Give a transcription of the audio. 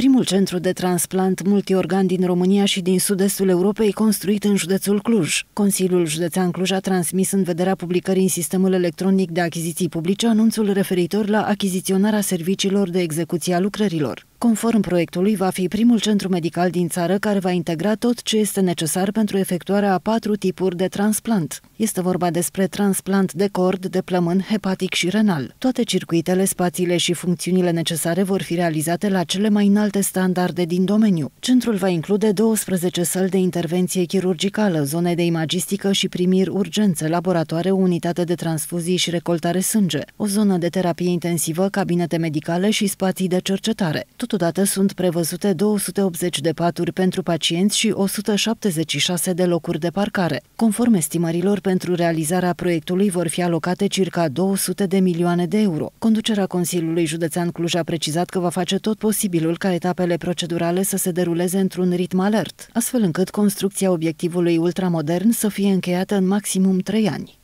Primul centru de transplant multiorgan din România și din sud-estul Europei construit în județul Cluj. Consiliul Județean Cluj a transmis în vederea publicării în sistemul electronic de achiziții publice anunțul referitor la achiziționarea serviciilor de execuție a lucrărilor. Conform proiectului, va fi primul centru medical din țară care va integra tot ce este necesar pentru efectuarea a patru tipuri de transplant. Este vorba despre transplant de cord, de plămân, hepatic și renal. Toate circuitele, spațiile și funcțiunile necesare vor fi realizate la cele mai înalte standarde din domeniu. Centrul va include 12 săli de intervenție chirurgicală, zone de imagistică și primiri urgențe, laboratoare, unitate de transfuzii și recoltare sânge, o zonă de terapie intensivă, cabinete medicale și spații de cercetare. Tot Totodată sunt prevăzute 280 de paturi pentru pacienți și 176 de locuri de parcare. Conform estimărilor, pentru realizarea proiectului vor fi alocate circa 200 de milioane de euro. Conducerea Consiliului Județean Cluj a precizat că va face tot posibilul ca etapele procedurale să se deruleze într-un ritm alert, astfel încât construcția obiectivului ultramodern să fie încheiată în maximum 3 ani.